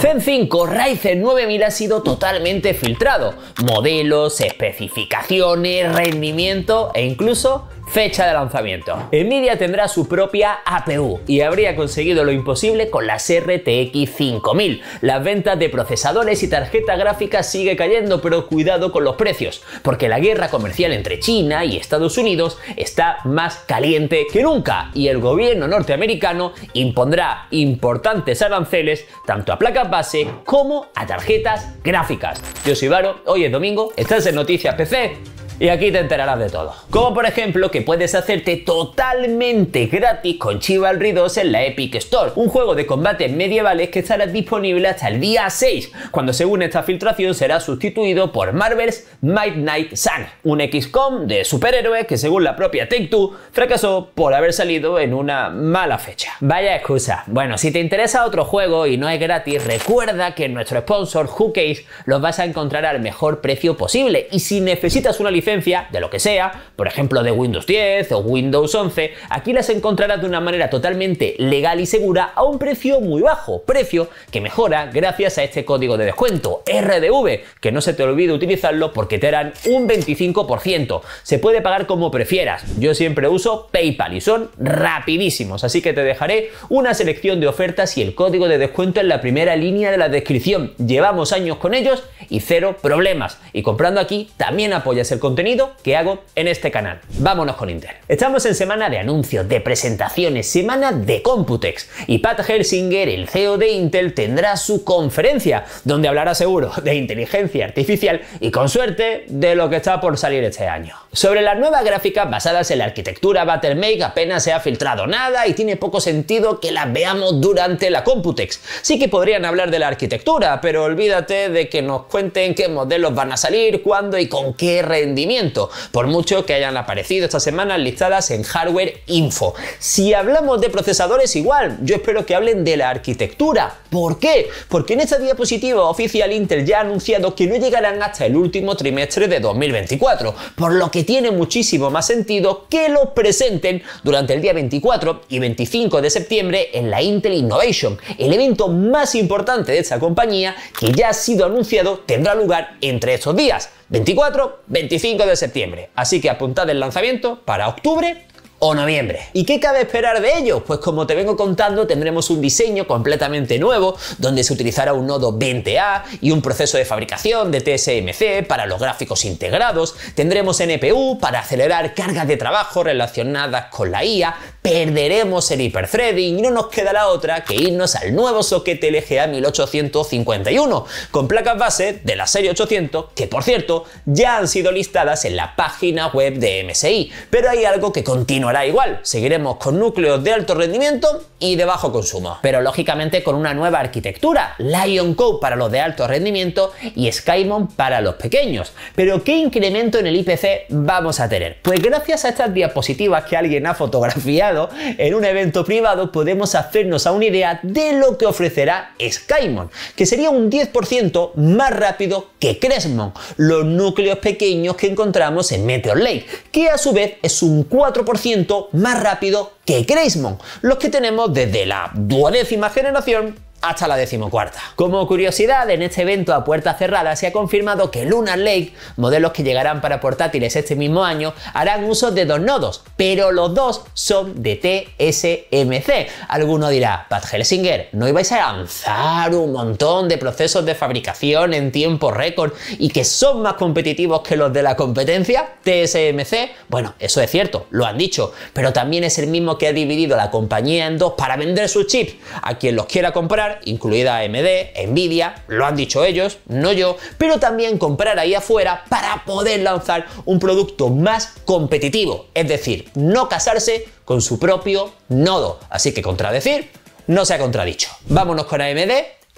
Zen 5 Ryzen 9000 ha sido totalmente filtrado. Modelos, especificaciones, rendimiento e incluso fecha de lanzamiento. Nvidia tendrá su propia APU y habría conseguido lo imposible con las RTX 5000. Las ventas de procesadores y tarjetas gráficas sigue cayendo, pero cuidado con los precios, porque la guerra comercial entre China y Estados Unidos está más caliente que nunca y el gobierno norteamericano impondrá importantes aranceles tanto a placas base como a tarjetas gráficas. Yo soy Varo, hoy es domingo, estás en Noticias PC y aquí te enterarás de todo. Como por ejemplo que puedes hacerte totalmente gratis con Chivalry 2 en la Epic Store, un juego de combates medievales que estará disponible hasta el día 6, cuando según esta filtración será sustituido por Marvel's Midnight Sun, un XCOM de superhéroes que según la propia Take-Two fracasó por haber salido en una mala fecha. Vaya excusa. Bueno, si te interesa otro juego y no es gratis, recuerda que nuestro sponsor Hookage los vas a encontrar al mejor precio posible y si necesitas una licencia de lo que sea, por ejemplo de Windows 10 o Windows 11, aquí las encontrarás de una manera totalmente legal y segura a un precio muy bajo, precio que mejora gracias a este código de descuento, RDV, que no se te olvide utilizarlo porque te harán un 25%. Se puede pagar como prefieras, yo siempre uso PayPal y son rapidísimos, así que te dejaré una selección de ofertas y el código de descuento en la primera línea de la descripción. Llevamos años con ellos y cero problemas. Y comprando aquí también apoyas el contenido que hago en este canal. Vámonos con Intel. Estamos en semana de anuncios, de presentaciones, semana de Computex. Y Pat Helsinger, el CEO de Intel, tendrá su conferencia, donde hablará seguro de inteligencia artificial y con suerte de lo que está por salir este año. Sobre las nuevas gráficas basadas en la arquitectura Battlemake apenas se ha filtrado nada y tiene poco sentido que las veamos durante la Computex. Sí que podrían hablar de la arquitectura, pero olvídate de que nos en qué modelos van a salir, cuándo y con qué rendimiento, por mucho que hayan aparecido estas semanas listadas en Hardware Info. Si hablamos de procesadores igual, yo espero que hablen de la arquitectura. ¿Por qué? Porque en esta diapositiva oficial Intel ya ha anunciado que no llegarán hasta el último trimestre de 2024, por lo que tiene muchísimo más sentido que lo presenten durante el día 24 y 25 de septiembre en la Intel Innovation, el evento más importante de esta compañía que ya ha sido anunciado tendrá lugar entre estos días, 24, 25 de septiembre. Así que apuntad el lanzamiento para octubre o noviembre. ¿Y qué cabe esperar de ellos? Pues como te vengo contando, tendremos un diseño completamente nuevo donde se utilizará un nodo 20A y un proceso de fabricación de TSMC para los gráficos integrados. Tendremos NPU para acelerar cargas de trabajo relacionadas con la IA perderemos el hiperthreading y no nos queda la otra que irnos al nuevo socket LGA 1851 con placas base de la serie 800 que por cierto ya han sido listadas en la página web de MSI, pero hay algo que continuará igual, seguiremos con núcleos de alto rendimiento y de bajo consumo, pero lógicamente con una nueva arquitectura, Lion Code para los de alto rendimiento y Skymon para los pequeños. Pero ¿qué incremento en el IPC vamos a tener? Pues gracias a estas diapositivas que alguien ha fotografiado en un evento privado podemos hacernos a una idea de lo que ofrecerá Skymon, que sería un 10% más rápido que Cresmon los núcleos pequeños que encontramos en Meteor Lake, que a su vez es un 4% más rápido que Cresmon los que tenemos desde la duodécima generación hasta la decimocuarta. Como curiosidad, en este evento a puerta cerrada se ha confirmado que Lunar Lake, modelos que llegarán para portátiles este mismo año, harán uso de dos nodos, pero los dos son de TSMC. Alguno dirá, Pat Helsinger, ¿no ibais a lanzar un montón de procesos de fabricación en tiempo récord y que son más competitivos que los de la competencia? TSMC, bueno, eso es cierto, lo han dicho, pero también es el mismo que ha dividido la compañía en dos para vender sus chips a quien los quiera comprar incluida AMD, Nvidia, lo han dicho ellos, no yo, pero también comprar ahí afuera para poder lanzar un producto más competitivo, es decir, no casarse con su propio nodo. Así que contradecir no se ha contradicho. Vámonos con AMD,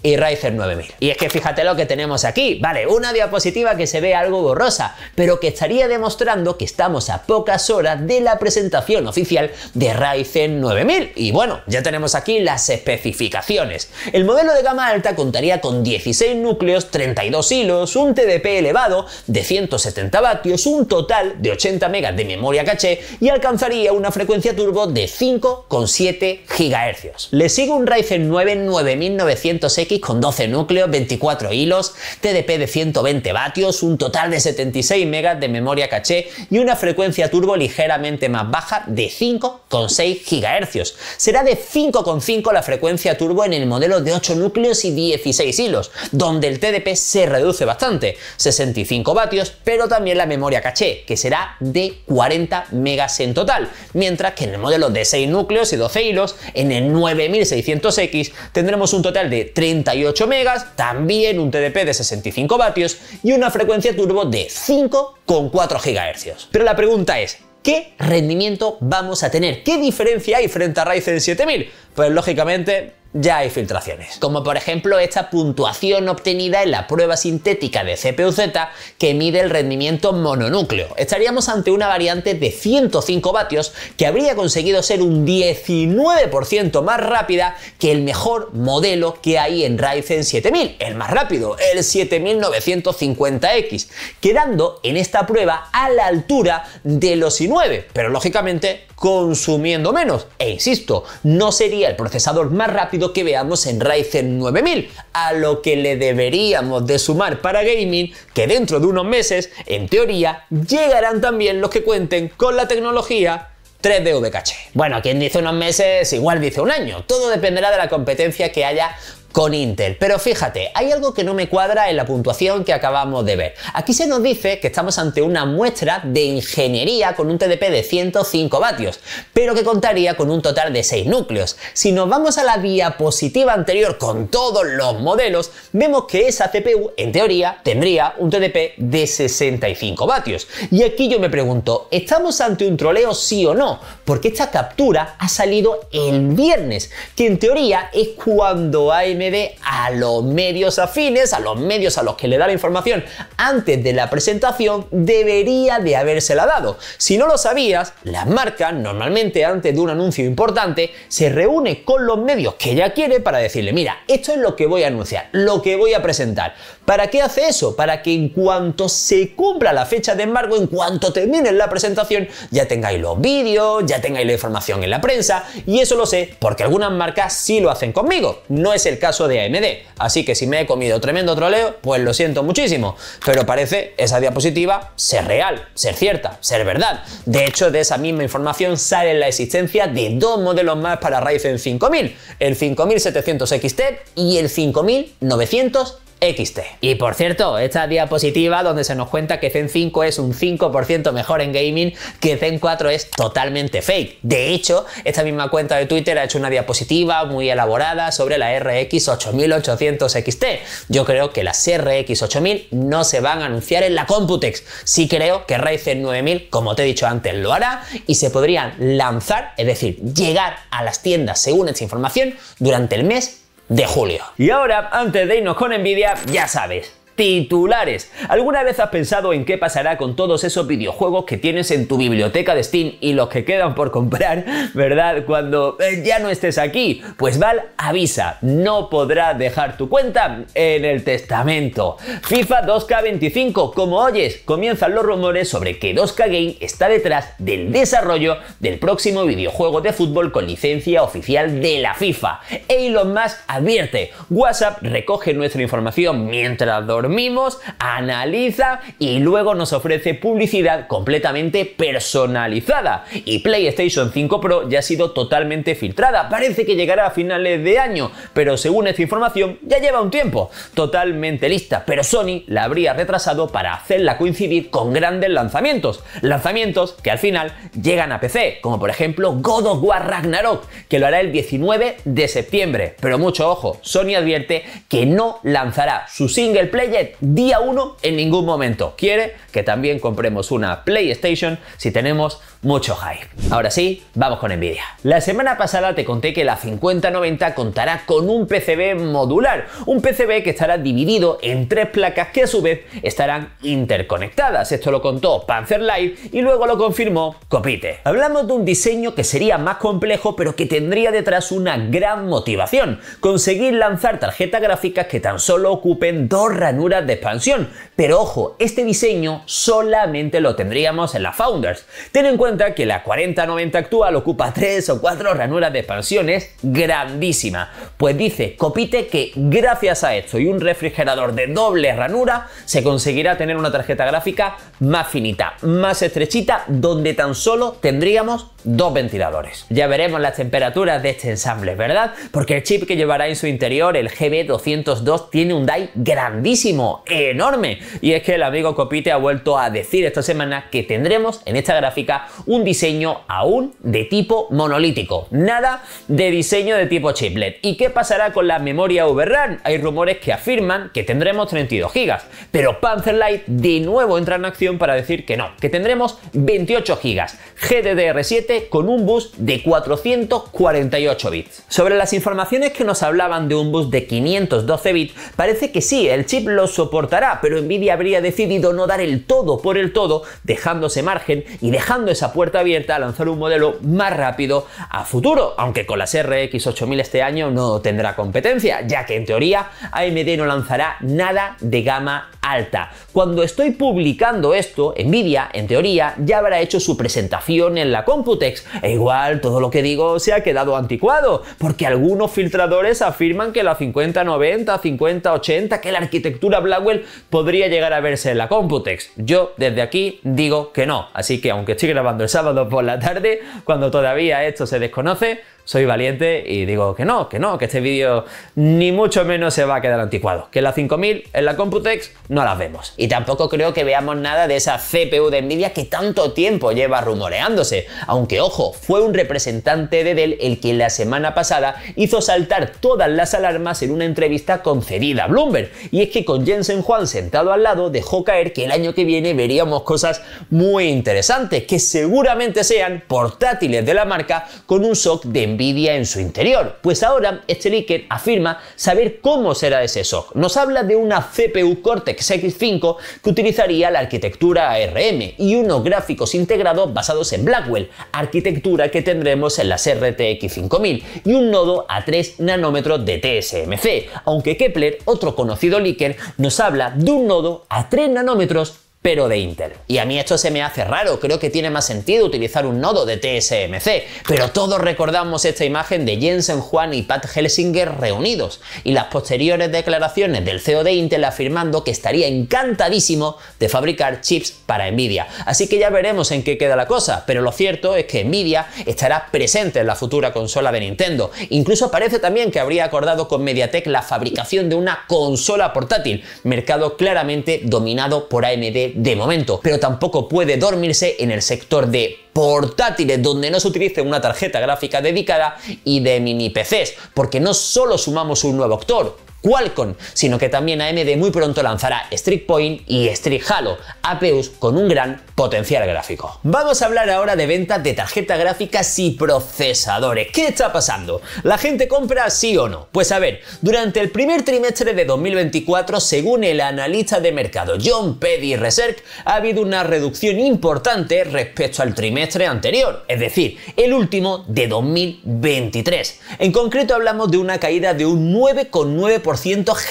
y Ryzen 9000. Y es que fíjate lo que tenemos aquí, vale, una diapositiva que se ve algo borrosa, pero que estaría demostrando que estamos a pocas horas de la presentación oficial de Ryzen 9000. Y bueno, ya tenemos aquí las especificaciones. El modelo de gama alta contaría con 16 núcleos, 32 hilos, un TDP elevado de 170 vatios, un total de 80 megas de memoria caché y alcanzaría una frecuencia turbo de 5,7 GHz. Le sigue un Ryzen 9 9900 con 12 núcleos, 24 hilos, TDP de 120 vatios, un total de 76 megas de memoria caché y una frecuencia turbo ligeramente más baja de 5,6 GHz. Será de 5,5 la frecuencia turbo en el modelo de 8 núcleos y 16 hilos, donde el TDP se reduce bastante, 65 vatios, pero también la memoria caché, que será de 40 megas en total, mientras que en el modelo de 6 núcleos y 12 hilos, en el 9600X tendremos un total de 30 38 megas, también un TDP de 65 vatios y una frecuencia turbo de 5,4 GHz. Pero la pregunta es, ¿qué rendimiento vamos a tener? ¿Qué diferencia hay frente a Ryzen 7000? Pues lógicamente ya hay filtraciones, como por ejemplo esta puntuación obtenida en la prueba sintética de CPU-Z que mide el rendimiento mononúcleo. Estaríamos ante una variante de 105 vatios que habría conseguido ser un 19% más rápida que el mejor modelo que hay en Ryzen 7000, el más rápido, el 7950X, quedando en esta prueba a la altura de los i9, pero lógicamente consumiendo menos. E insisto, no sería el procesador más rápido que veamos en Ryzen 9000, a lo que le deberíamos de sumar para gaming que dentro de unos meses, en teoría, llegarán también los que cuenten con la tecnología 3 d caché. Bueno, quien dice unos meses, igual dice un año. Todo dependerá de la competencia que haya con Intel. Pero fíjate, hay algo que no me cuadra en la puntuación que acabamos de ver. Aquí se nos dice que estamos ante una muestra de ingeniería con un TDP de 105 vatios, pero que contaría con un total de 6 núcleos. Si nos vamos a la diapositiva anterior con todos los modelos, vemos que esa CPU, en teoría, tendría un TDP de 65 vatios. Y aquí yo me pregunto, ¿estamos ante un troleo sí o no? Porque esta captura ha salido el viernes, que en teoría es cuando hay a los medios afines, a los medios a los que le da la información antes de la presentación, debería de habérsela dado. Si no lo sabías, las marcas normalmente antes de un anuncio importante se reúne con los medios que ya quiere para decirle, mira, esto es lo que voy a anunciar, lo que voy a presentar. ¿Para qué hace eso? Para que en cuanto se cumpla la fecha de embargo, en cuanto termine la presentación, ya tengáis los vídeos, ya tengáis la información en la prensa, y eso lo sé porque algunas marcas sí lo hacen conmigo. No es el caso caso de AMD. Así que si me he comido tremendo troleo, pues lo siento muchísimo. Pero parece esa diapositiva ser real, ser cierta, ser verdad. De hecho, de esa misma información sale la existencia de dos modelos más para Ryzen 5000, el 5700 XT y el 5900 XT. Y por cierto, esta diapositiva donde se nos cuenta que Zen 5 es un 5% mejor en gaming, que Zen 4 es totalmente fake. De hecho, esta misma cuenta de Twitter ha hecho una diapositiva muy elaborada sobre la RX 8800 XT. Yo creo que las RX 8000 no se van a anunciar en la Computex. Sí creo que Ryzen 9000, como te he dicho antes, lo hará y se podrían lanzar, es decir, llegar a las tiendas según esta información durante el mes de julio. Y ahora, antes de irnos con envidia, ya sabes, titulares. ¿Alguna vez has pensado en qué pasará con todos esos videojuegos que tienes en tu biblioteca de Steam y los que quedan por comprar, verdad? Cuando eh, ya no estés aquí. Pues Val avisa, no podrá dejar tu cuenta en el testamento. FIFA 2K25, como oyes, comienzan los rumores sobre que 2K Game está detrás del desarrollo del próximo videojuego de fútbol con licencia oficial de la FIFA. Elon Musk advierte, WhatsApp recoge nuestra información mientras dormimos dormimos, analiza y luego nos ofrece publicidad completamente personalizada. Y PlayStation 5 Pro ya ha sido totalmente filtrada. Parece que llegará a finales de año, pero según esta información ya lleva un tiempo totalmente lista, pero Sony la habría retrasado para hacerla coincidir con grandes lanzamientos. Lanzamientos que al final llegan a PC, como por ejemplo God of War Ragnarok, que lo hará el 19 de septiembre. Pero mucho ojo, Sony advierte que no lanzará su single player día 1 en ningún momento. Quiere que también compremos una PlayStation si tenemos mucho hype. Ahora sí, vamos con Nvidia. La semana pasada te conté que la 5090 contará con un PCB modular, un PCB que estará dividido en tres placas que a su vez estarán interconectadas. Esto lo contó Panzer Live y luego lo confirmó Copite. Hablamos de un diseño que sería más complejo pero que tendría detrás una gran motivación, conseguir lanzar tarjetas gráficas que tan solo ocupen dos ranuras de expansión. Pero ojo, este diseño solamente lo tendríamos en la Founders. Ten en cuenta que la 4090 actual ocupa 3 o 4 ranuras de expansión, es grandísima, Pues dice Copite que gracias a esto y un refrigerador de doble ranura se conseguirá tener una tarjeta gráfica más finita, más estrechita, donde tan solo tendríamos dos ventiladores. Ya veremos las temperaturas de este ensamble, ¿verdad? Porque el chip que llevará en su interior, el GB202, tiene un die grandísimo, enorme. Y es que el amigo Copite ha vuelto a decir esta semana que tendremos en esta gráfica un diseño aún de tipo monolítico. Nada de diseño de tipo chiplet. ¿Y qué pasará con la memoria VRAM? Hay rumores que afirman que tendremos 32 GB, pero Lite de nuevo entra en acción para decir que no, que tendremos 28 GB. GDDR7 con un bus de 448 bits. Sobre las informaciones que nos hablaban de un bus de 512 bits, parece que sí, el chip lo soportará, pero Nvidia habría decidido no dar el todo por el todo, dejándose margen y dejando esa puerta abierta a lanzar un modelo más rápido a futuro, aunque con las RX 8000 este año no tendrá competencia, ya que en teoría AMD no lanzará nada de gama alta. Cuando estoy publicando esto, Nvidia, en teoría, ya habrá hecho su presentación en la computadora e igual todo lo que digo se ha quedado anticuado, porque algunos filtradores afirman que la 5090, 5080, que la arquitectura Blackwell podría llegar a verse en la Computex. Yo desde aquí digo que no, así que aunque estoy grabando el sábado por la tarde, cuando todavía esto se desconoce, soy valiente y digo que no, que no, que este vídeo ni mucho menos se va a quedar anticuado. Que la 5000 en la Computex no las vemos. Y tampoco creo que veamos nada de esa CPU de Nvidia que tanto tiempo lleva rumoreándose. Aunque ojo, fue un representante de Dell el que la semana pasada hizo saltar todas las alarmas en una entrevista concedida a Bloomberg. Y es que con Jensen Juan sentado al lado dejó caer que el año que viene veríamos cosas muy interesantes, que seguramente sean portátiles de la marca con un SOC de en su interior. Pues ahora este leaker afirma saber cómo será ese SOC. Nos habla de una CPU Cortex X5 que utilizaría la arquitectura ARM y unos gráficos integrados basados en Blackwell, arquitectura que tendremos en las RTX 5000 y un nodo a 3 nanómetros de TSMC, aunque Kepler, otro conocido leaker, nos habla de un nodo a 3 nanómetros pero de Intel. Y a mí esto se me hace raro, creo que tiene más sentido utilizar un nodo de TSMC, pero todos recordamos esta imagen de Jensen Juan y Pat Helsinger reunidos y las posteriores declaraciones del CEO de Intel afirmando que estaría encantadísimo de fabricar chips para Nvidia. Así que ya veremos en qué queda la cosa, pero lo cierto es que Nvidia estará presente en la futura consola de Nintendo. Incluso parece también que habría acordado con MediaTek la fabricación de una consola portátil, mercado claramente dominado por AMD de momento, pero tampoco puede dormirse en el sector de portátiles donde no se utilice una tarjeta gráfica dedicada y de mini PCs, porque no solo sumamos un nuevo actor, Qualcomm, sino que también AMD muy pronto lanzará Strict Point y Strict Halo, APUs con un gran potencial gráfico. Vamos a hablar ahora de ventas de tarjetas gráficas y procesadores. ¿Qué está pasando? ¿La gente compra sí o no? Pues a ver, durante el primer trimestre de 2024, según el analista de mercado John Petty Research, ha habido una reducción importante respecto al trimestre anterior, es decir, el último de 2023. En concreto hablamos de una caída de un 9,9%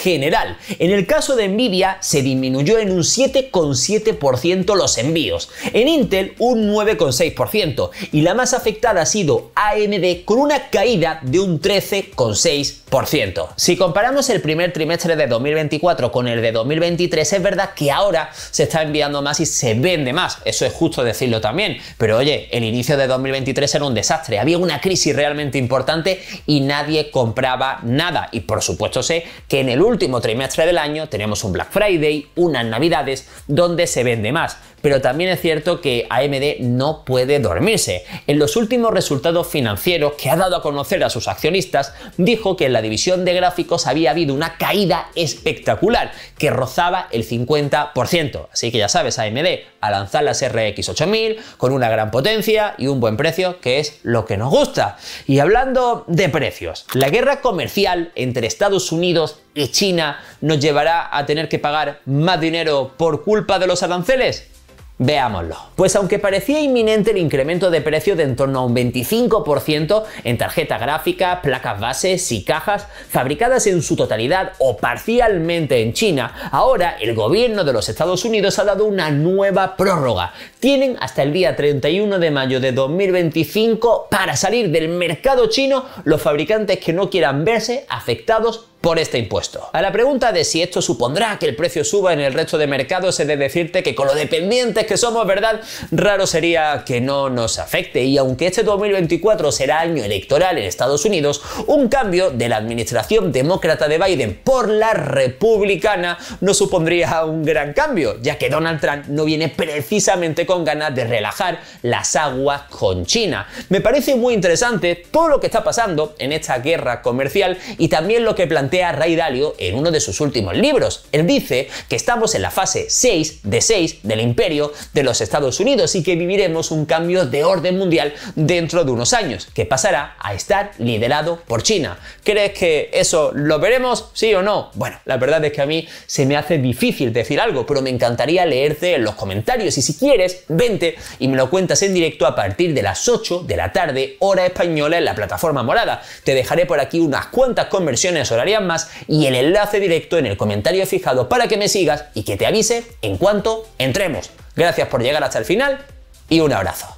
general. En el caso de Nvidia se disminuyó en un 7,7% los envíos, en Intel un 9,6% y la más afectada ha sido AMD con una caída de un 13,6%. Si comparamos el primer trimestre de 2024 con el de 2023 es verdad que ahora se está enviando más y se vende más, eso es justo decirlo también, pero oye, el inicio de 2023 era un desastre, había una crisis realmente importante y nadie compraba nada y por supuesto sé que en el último trimestre del año tenemos un Black Friday, unas Navidades, donde se vende más pero también es cierto que AMD no puede dormirse. En los últimos resultados financieros que ha dado a conocer a sus accionistas, dijo que en la división de gráficos había habido una caída espectacular que rozaba el 50%. Así que ya sabes, AMD, a lanzar las RX 8000 con una gran potencia y un buen precio, que es lo que nos gusta. Y hablando de precios, la guerra comercial entre Estados Unidos y China nos llevará a tener que pagar más dinero por culpa de los aranceles? Veámoslo. Pues aunque parecía inminente el incremento de precio de en torno a un 25% en tarjetas gráficas, placas bases y cajas fabricadas en su totalidad o parcialmente en China, ahora el gobierno de los Estados Unidos ha dado una nueva prórroga. Tienen hasta el día 31 de mayo de 2025 para salir del mercado chino los fabricantes que no quieran verse afectados por este impuesto. A la pregunta de si esto supondrá que el precio suba en el resto de mercados, he de decirte que con lo dependientes que somos, ¿verdad? Raro sería que no nos afecte. Y aunque este 2024 será año electoral en Estados Unidos, un cambio de la administración demócrata de Biden por la republicana no supondría un gran cambio, ya que Donald Trump no viene precisamente con ganas de relajar las aguas con China. Me parece muy interesante todo lo que está pasando en esta guerra comercial y también lo que plantea a Ray Dalio en uno de sus últimos libros. Él dice que estamos en la fase 6 de 6 del imperio de los Estados Unidos y que viviremos un cambio de orden mundial dentro de unos años, que pasará a estar liderado por China. ¿Crees que eso lo veremos? ¿Sí o no? Bueno, la verdad es que a mí se me hace difícil decir algo, pero me encantaría leerte en los comentarios y si quieres, vente y me lo cuentas en directo a partir de las 8 de la tarde, hora española en la plataforma morada. Te dejaré por aquí unas cuantas conversiones horarias más y el enlace directo en el comentario fijado para que me sigas y que te avise en cuanto entremos. Gracias por llegar hasta el final y un abrazo.